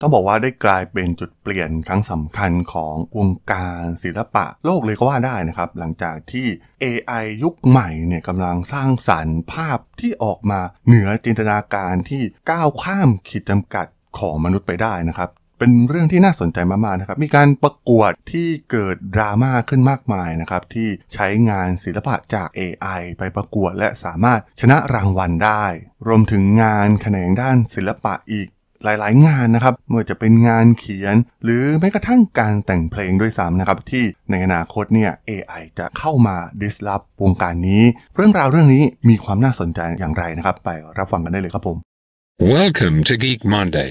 ต้องบอกว่าได้กลายเป็นจุดเปลี่ยนครั้งสำคัญของวงการศิลปะโลกเลยก็ว่าได้นะครับ หลังจากที่ AI ยุคใหม่เนี่ยกำลังสร้างสารรค์ภาพที่ออกมาเหนือจินตนาการที่ก้าวข้ามขีดจำกัดของมนุษย์ไปได้นะครับเป็นเรื่องที่น่าสนใจมากๆนะครับมีการประกวดที่เกิดดราม่าขึ้นมากมายนะครับ ที่ใช้งานศิลปะจาก AI ไปประกวดและสามารถชนะรางวัลได้ รวมถึงงานแขนงด้านศิลปะอีกหลายๆ งาน นะครับ เมื่อจะเป็นงานเขียน หรือแม้กระทั่งการแต่งเพลงด้วยซ้ำนะครับ ที่ในอนาคตเนี่ย AI จะเข้ามาดิสลอฟวงการนี้ เรื่องราวเรื่องนี้มีความน่าสนใจอย่างไรนะครับ ไปรับฟังกันได้เลยครับผม Welcome to Geek Monday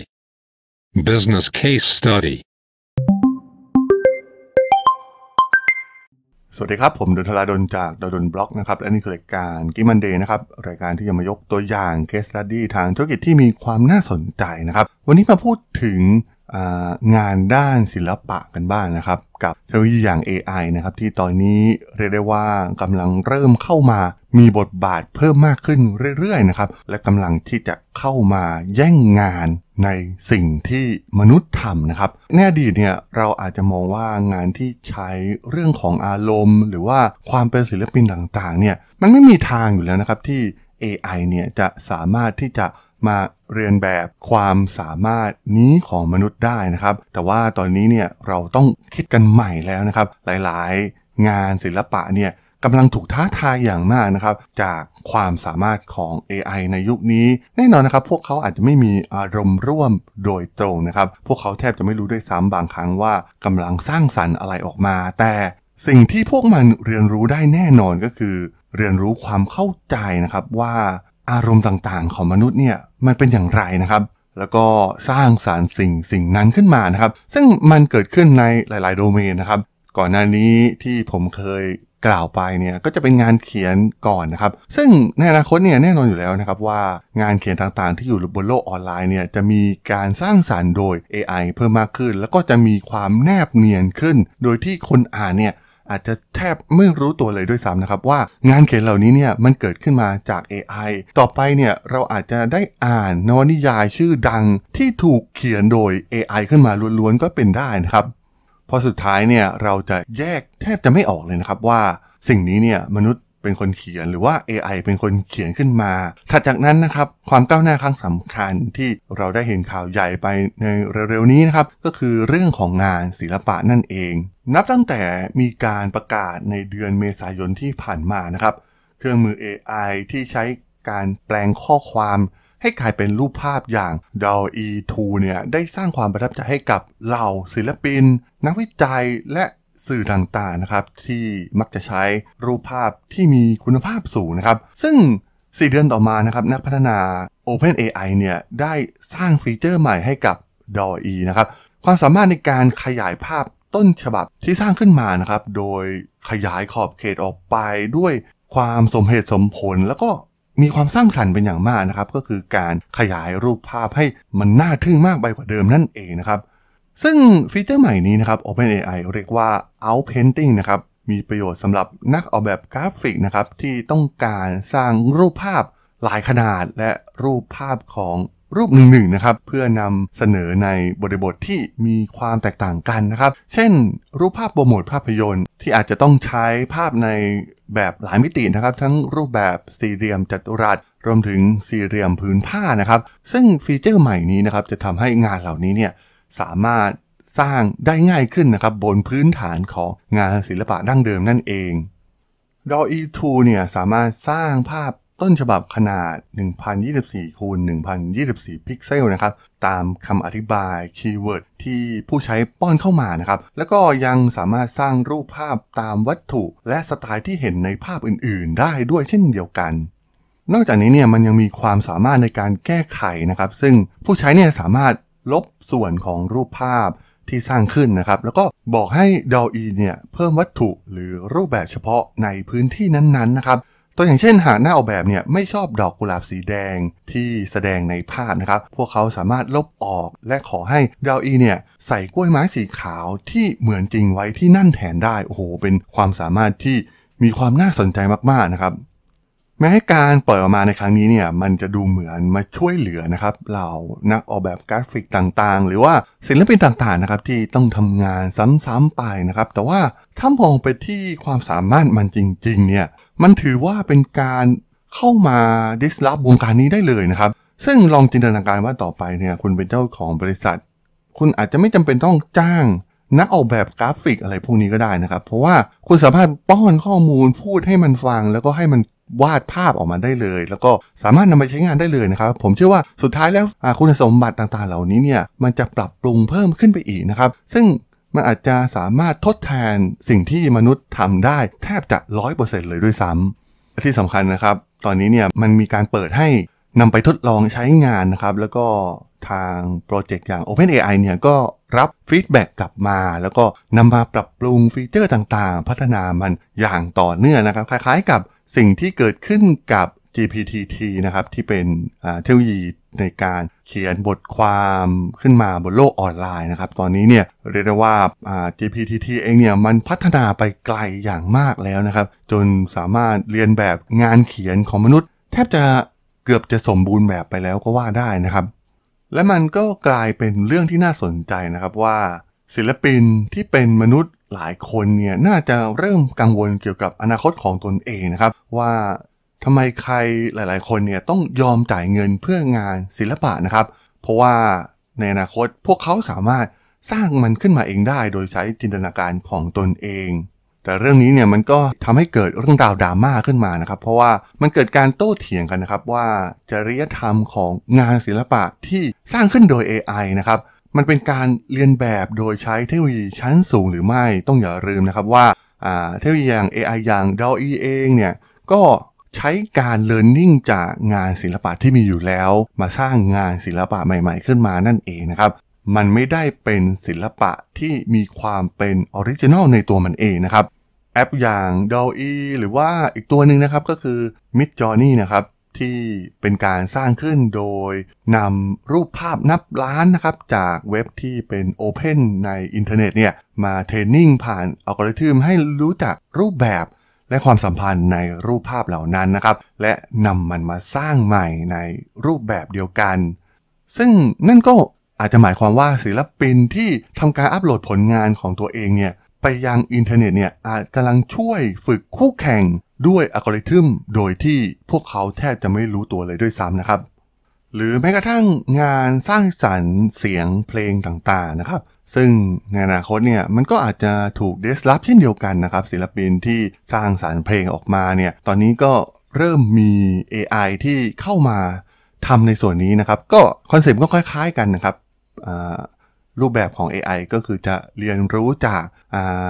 Business Case Study สวัสดีครับ ผมดนทลาดนจากดนบล็อกนะครับ และนี่คือรายการกิมันเดย์นะครับ รายการที่จะมายกตัวอย่างเคสตัดดี้ทางธุรกิจที่มีความน่าสนใจนะครับ วันนี้มาพูดถึงงานด้านศิลปะกันบ้างนะครับ กับเทคโนโลยีอย่าง AI นะครับที่ตอนนี้เรียกได้ว่ากำลังเริ่มเข้ามามีบทบาทเพิ่มมากขึ้นเรื่อยๆนะครับและกำลังที่จะเข้ามาแย่งงานในสิ่งที่มนุษย์ทำนะครับแน่ดีเนี่ยเราอาจจะมองว่างานที่ใช้เรื่องของอารมณ์ หรือว่าความเป็นศิลปินต่างๆเนี่ยมันไม่มีทางอยู่แล้วนะครับที่ AI เนี่ยจะสามารถที่จะมาเรียนแบบความสามารถนี้ของมนุษย์ได้นะครับ แต่ว่าตอนนี้เนี่ยเราต้องคิดกันใหม่แล้วนะครับ หลาย ๆ งานศิลปะเนี่ยกำลังถูกท้าทายอย่างมากนะครับ จากความสามารถของ AI ในยุคนี้ แน่นอนนะครับ พวกเขาอาจจะไม่มีอารมณ์ร่วมโดยตรงนะครับ พวกเขาแทบจะไม่รู้ด้วยซ้ำบางครั้งว่ากำลังสร้างสรรค์อะไรออกมา แต่สิ่งที่พวกมันเรียนรู้ได้แน่นอนก็คือ เรียนรู้ความเข้าใจนะครับว่าอารมณ์ต่างๆของมนุษย์เนี่ยมันเป็นอย่างไรนะครับ แล้วก็สร้างสารสิ่งสิ่งนั้นขึ้นมานะครับ ซึ่งมันเกิดขึ้นในหลายๆโดเมนนะครับ ก่อนหน้านี้ที่ผมเคยกล่าวไปเนี่ยก็จะเป็นงานเขียนก่อนนะครับ ซึ่งในอนาคตเนี่ยแน่นอนอยู่แล้วนะครับว่างานเขียนต่างๆที่อยู่บนโลกออนไลน์เนี่ย จะมีการสร้างสารรค์โดย AI เพิ่มมากขึ้น แล้วก็จะมีความแนบเนียนขึ้น โดยที่คนอ่านเนี่ยอาจจะแทบไม่รู้ตัวเลยด้วยซ้ำนะครับ ว่างานเขียนเหล่านี้เนี่ยมันเกิดขึ้นมาจาก AI ต่อไปเนี่ยเราอาจจะได้อ่านนวนิยายชื่อดังที่ถูกเขียนโดย AI ขึ้นมาล้วนๆก็เป็นได้นะครับพอสุดท้ายเนี่ยเราจะแยกแทบจะไม่ออกเลยนะครับ ว่าสิ่งนี้เนี่ยมนุษย์เป็นคนเขียนหรือว่า AI เป็นคนเขียนขึ้นมา ถัดจากนั้นนะครับ ความก้าวหน้าครั้งสำคัญที่เราได้เห็นข่าวใหญ่ไปในเร็วๆ นี้นะครับ ก็คือเรื่องของงานศิลปะนั่นเอง นับตั้งแต่มีการประกาศในเดือนเมษายนที่ผ่านมานะครับ เครื่องมือ AI ที่ใช้การแปลงข้อความ ให้กลายเป็นรูปภาพอย่าง d a l e 2 เนี่ย ได้สร้างความประทับใจให้กับเหล่าศิลปิน นักวิจัยและสื่อต่างๆนะครับที่มักจะใช้รูปภาพที่มีคุณภาพสูงนะครับ ซึ่ง 4 เดือนต่อมานะครับ นักพัฒนา OpenAI เนี่ยได้สร้างฟีเจอร์ใหม่ให้กับ d o e นะครับความสามารถในการขยายภาพต้นฉบับที่สร้างขึ้นมานะครับ โดยขยายขอบเขตออกไปด้วยความสมเหตุสมผลแล้วก็มีความสร้างสรรค์เป็นอย่างมากนะครับ ก็คือการขยายรูปภาพให้มันน่าทึ่งมากไปกว่าเดิมนั่นเองนะครับซึ่งฟีเจอร์ใหม่นี้นะครับ OpenAI เรียกว่า Outpainting นะครับ มีประโยชน์สำหรับนักออกแบบกราฟิกนะครับที่ต้องการสร้างรูปภาพหลายขนาดและรูปภาพของรูปหนึ่งๆนะครับเพื่อนำเสนอในบริบทที่มีความแตกต่างกันนะครับ เช่นรูปภาพโปรโมทภาพยนตร์ ที่อาจจะต้องใช้ภาพในแบบหลายมิตินะครับ ทั้งรูปแบบสี่เหลี่ยมจัตุรัสรวมถึงสี่เหลี่ยมพื้นผ้านะครับ ซึ่งฟีเจอร์ใหม่นี้นะครับจะทำให้งานเหล่านี้เนี่ยสามารถสร้างได้ง่ายขึ้นนะครับ บนพื้นฐานของงานศิลปะดั้งเดิมนั่นเอง d a l l e 2เนี่ยสามารถสร้างภาพต้นฉบับขนาด 1024คูณ1024 พิกเซลนะครับ ตามคำอธิบาย คีย์เวิร์ดที่ผู้ใช้ป้อนเข้ามานะครับแล้วก็ยังสามารถสร้างรูปภาพตามวัตถุ และสไตล์ที่เห็นในภาพอื่นๆ ได้ด้วยเช่นเดียวกัน นอกจากนี้เนี่ยมันยังมีความสามารถในการแก้ไขนะครับซึ่งผู้ใช้เนี่ยสามารถลบส่วนของรูปภาพที่สร้างขึ้นนะครับ แล้วก็บอกให้ด d ลอีเนี่ยเพิ่มวัตถุหรือรูปแบบเฉพาะในพื้นที่นั้นๆนนะครับ ตัวอย่างเช่นหากหน้าออกแบบเนี่ยไม่ชอบดอกกุหลาบสีแดงที่แสดงในภาพนะครับ พวกเขาสามารถลบออกและขอให้ดาวอีเนี่ย ใส่กล้วยไม้สีขาวที่เหมือนจริงไว้ที่นั่นแทนได้ โอ้โห เป็นความสามารถที่มีความน่าสนใจมากๆนะครับแม้การลปอยออกมาในครั้งนี้เนี่ยมันจะดูเหมือนมาช่วยเหลือนะครับเรานักออกแบบกราฟิกต่างๆ หรือว่าศิลปินต่างๆนะครับที่ต้องทำงานซ้ำๆไปนะครับแต่ว่าถ้ามองไปที่ความสามารถมันจริงๆเนี่ยมันถือว่าเป็นการเข้ามาดิสลอฟวงการนี้ได้เลยนะครับซึ่งลองจินตนาการว่าต่อไปเนี่ยคุณเป็นเจ้าของบริษัท คุณอาจจะไม่จำเป็นต้องจ้างนักออกแบบกราฟิกอะไรพวกนี้ก็ได้นะครับ เพราะว่าคุณสามารถป้อนข้อมูลพูดให้มันฟังแล้วก็ให้มันวาดภาพออกมาได้เลย แล้วก็สามารถนำไปใช้งานได้เลยนะครับ ผมเชื่อว่าสุดท้ายแล้วคุณสมบัติต่างๆ เหล่านี้เนี่ยมันจะปรับปรุงเพิ่มขึ้นไปอีกนะครับ ซึ่งมันอาจจะสามารถทดแทนสิ่งที่มนุษย์ทำได้แทบจะร้อยเปอร์เซ็นต์เลยด้วยซ้ำ ที่สำคัญนะครับ ตอนนี้เนี่ยมันมีการเปิดให้นำไปทดลองใช้งานนะครับ แล้วก็ทางโปรเจกต์อย่าง OpenAI เนี่ยก็รับฟีดแบ็กกลับมา แล้วก็นำมาปรับปรุงฟีเจอร์ต่างๆ พัฒนามันอย่างต่อเนื่องนะครับ คล้าย ๆ กับสิ่งที่เกิดขึ้นกับ GPT-T นะครับที่เป็นเทคโนโลยีในการเขียนบทความขึ้นมาบนโลกออนไลน์นะครับตอนนี้เนี่ยเรียกได้ว่า GPT-T เองเนี่ยมันพัฒนาไปไกลอย่างมากแล้วนะครับ จนสามารถเรียนแบบงานเขียนของมนุษย์ แทบจะเกือบจะสมบูรณ์แบบไปแล้วก็ว่าได้นะครับ และมันก็กลายเป็นเรื่องที่น่าสนใจนะครับว่าศิลปินที่เป็นมนุษย์หลายคนเนี่ยน่าจะเริ่มกังวลเกี่ยวกับอนาคตของตนเองนะครับว่าทำไมใครหลายๆ คนเนี่ยต้องยอมจ่ายเงินเพื่องานศิลปะนะครับ เพราะว่าในอนาคตพวกเขาสามารถสร้างมันขึ้นมาเองได้โดยใช้จินตนาการของตนเอง แต่เรื่องนี้เนี่ยมันก็ทำให้เกิดเรื่องราวดราม่าขึ้นมานะครับ เพราะว่ามันเกิดการโต้เถียงกันนะครับว่าจริยธรรมของงานศิลปะที่สร้างขึ้นโดย AI นะครับมันเป็นการเรียนแบบโดยใช้เทคโนโลยีชั้นสูงหรือไม่ต้องอย่าลืมนะครับว่าเทคโนโลยีอย่าง AI อย่าง d a l l เองเนี่ยก็ใช้การเรียนรู้จากงานศิลปะที่มีอยู่แล้ว มาสร้างงานศิลปะใหม่ๆ ขึ้นมานั่นเองนะครับ มันไม่ได้เป็นศิลปะที่มีความเป็นออริจินอลในตัวมันเองนะครับแอปอย่าง d a l l หรือว่าอีกตัวหนึ่งนะครับก็คือ Mid Journey นะครับที่เป็นการสร้างขึ้นโดยนำรูปภาพนับล้านนะครับ จากเว็บที่เป็นโอเพนในอินเทอร์เน็ตเนี่ยมาเทรนนิ่งผ่านอัลกอริทึมให้รู้จักรูปแบบและความสัมพันธ์ในรูปภาพเหล่านั้นนะครับ และนำมันมาสร้างใหม่ในรูปแบบเดียวกัน ซึ่งนั่นก็อาจจะหมายความว่าศิลปินที่ทำการอัปโหลดผลงานของตัวเองเนี่ยไปยังอินเทอร์เน็ตเนี่ยอาจกำลังช่วยฝึกคู่แข่งด้วยอัลกอริทึมโดยที่พวกเขาแทบจะไม่รู้ตัวเลยด้วยซ้ำนะครับ หรือแม้กระทั่งงานสร้างสรรค์เสียงเพลงต่างๆนะครับ ซึ่งในอนาคตเนี่ย มันก็อาจจะถูกเดสลับเช่นเดียวกันนะครับ ศิลปินที่สร้างสรรค์เพลงออกมาเนี่ย ตอนนี้ก็เริ่มมี AI ที่เข้ามาทำในส่วนนี้นะครับก็คอนเซปต์ก็คล้าย ๆ กันนะครับรูปแบบของ AI ก็คือจะเรียนรู้จาก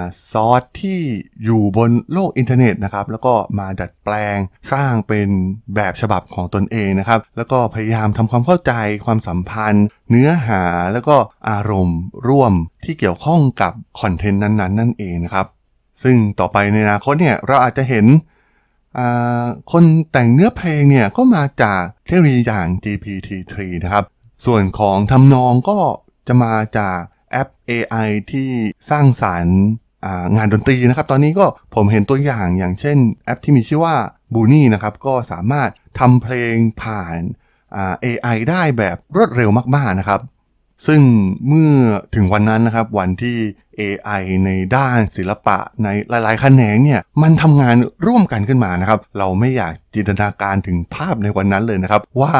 าซอสที่อยู่บนโลกอินเทอร์เน็ตนะครับ แล้วก็มาดัดแปลงสร้างเป็นแบบฉบับของตนเองนะครับ แล้วก็พยายามทำความเข้าใจความสัมพันธ์ เนื้อหาแล้วก็อารมณ์ร่วมที่เกี่ยวข้องกับ คอนเทนต์นั้น ๆ นั่นเองนะครับ ซึ่งต่อไปในอนาคตเนี่ยเราอาจจะเห็นคนแต่งเนื้อเพลงเนี่ยก็มาจากเทคโนโลยีอย่าง GPT-3 นะครับ ส่วนของทำนองก็จะมาจากแอป AI ที่สร้างสารรค์งานดนตรีนะครับ ตอนนี้ก็ผมเห็นตัวอย่างอย่างเช่นแอปที่มีชื่อว่าบูนี่นะครับ ก็สามารถทำเพลงผ่าน AI ได้แบบรวดเร็วมากๆนะครับ ซึ่งเมื่อถึงวันนั้นนะครับ วันที่ AI ในด้านศิลปะในหลายๆ แขนงเนี่ย มันทำงานร่วมกันขึ้นมานะครับ เราไม่อยากจินตนาการถึงภาพในวันนั้นเลยนะครับ ว่า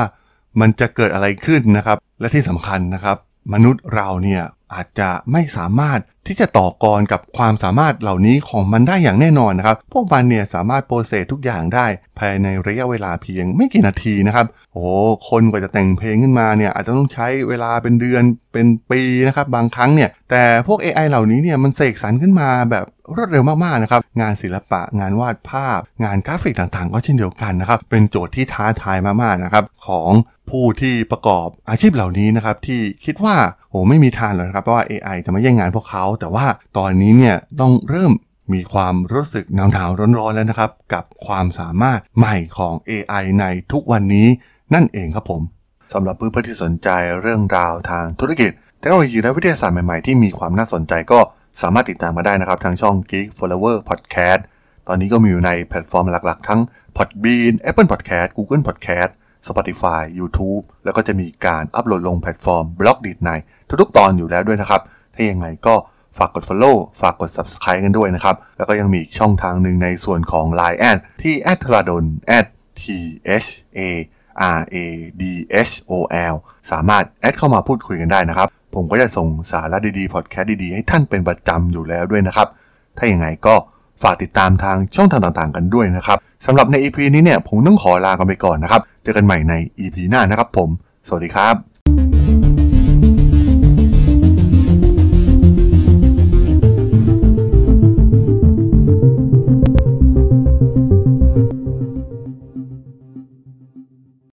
มันจะเกิดอะไรขึ้นนะครับ และที่สำคัญนะครับมนุษย์เราเนี่ยอาจจะไม่สามารถที่จะต่อกรกับความสามารถเหล่านี้ของมันได้อย่างแน่นอนนะครับ พวกมันเนี่ยสามารถโปรเซสทุกอย่างได้ ภายในระยะเวลาเพียงไม่กี่นาทีนะครับ โอ้ คนกว่าจะแต่งเพลงขึ้นมาเนี่ยอาจจะต้องใช้เวลาเป็นเดือนเป็นปีนะครับ บางครั้งเนี่ย แต่พวก AI เหล่านี้เนี่ยมันเสกสรรขึ้นมาแบบรวดเร็วมากๆนะครับ งานศิลปะ งานวาดภาพ งานกราฟิกต่างๆก็เช่นเดียวกันนะครับเป็นโจทย์ที่ท้าทายมากๆนะครับของผู้ที่ประกอบอาชีพเหล่านี้นะครับที่คิดว่าโหไม่มีทางหรอกครับเพราะว่า AI จะมาแย่งงานพวกเขา แต่ว่าตอนนี้เนี่ยต้องเริ่มมีความรู้สึกหนาวๆร้อนๆแล้วนะครับกับความสามารถใหม่ของ AI ในทุกวันนี้นั่นเองครับผมสำหรับเพื่อนๆที่สนใจเรื่องราวทางธุรกิจ เทคโนโลยีและวิทยาศาสตร์ใหม่ๆที่มีความน่าสนใจก็สามารถติดตามมาได้นะครับทางช่อง Geek Flower Podcast ตอนนี้ก็มีอยู่ในแพลตฟอร์มหลัก ๆ ทั้ง Podbean Apple Podcast Google Podcast Spotify YouTube แล้วก็จะมีการอัปโหลดลงแพลตฟอร์มบล็อกดีดในทุกๆตอนอยู่แล้วด้วยนะครับ ถ้ายังไงก็ฝากกด Follow ฝากกด Subscribe กันด้วยนะครับ แล้วก็ยังมีช่องทางหนึ่งในส่วนของ Line แอดที่ a d t r a d o n t h a r a d s o l สามารถแอดเข้ามาพูดคุยกันได้นะครับ ผมก็จะส่งสาระดีๆพอดแคสต์ดีๆ ให้ท่านเป็นประจำอยู่แล้วด้วยนะครับ ถ้าอย่างไรก็ฝากติดตามทางช่องทางต่าง ๆ กันด้วยนะครับสำหรับใน EP นี้เนี่ยผมต้องขอลากันไปก่อนนะครับ เจอกันใหม่ใน EP หน้านะครับผมสวัสดีครับ